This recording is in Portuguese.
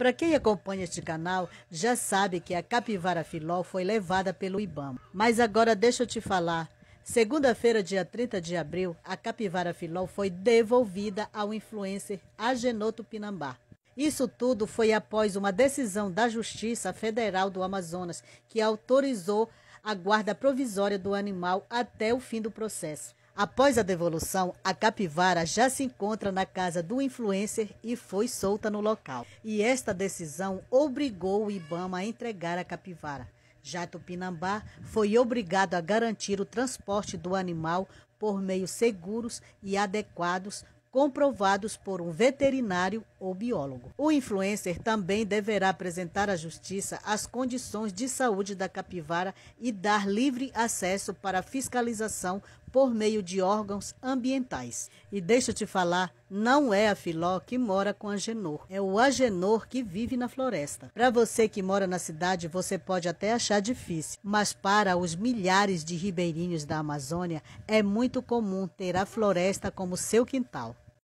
Para quem acompanha este canal, já sabe que a capivara filó foi levada pelo Ibama. Mas agora deixa eu te falar. Segunda-feira, dia 30 de abril, a capivara filó foi devolvida ao influencer Agenoto Pinambá. Isso tudo foi após uma decisão da Justiça Federal do Amazonas, que autorizou a guarda provisória do animal até o fim do processo. Após a devolução, a capivara já se encontra na casa do influencer e foi solta no local. E esta decisão obrigou o Ibama a entregar a capivara. Já Tupinambá foi obrigado a garantir o transporte do animal por meios seguros e adequados comprovados por um veterinário ou biólogo. O influencer também deverá apresentar à justiça as condições de saúde da capivara e dar livre acesso para fiscalização por meio de órgãos ambientais. E deixa eu te falar, não é a Filó que mora com Agenor, é o Agenor que vive na floresta. Para você que mora na cidade, você pode até achar difícil, mas para os milhares de ribeirinhos da Amazônia, é muito comum ter a floresta como seu quintal.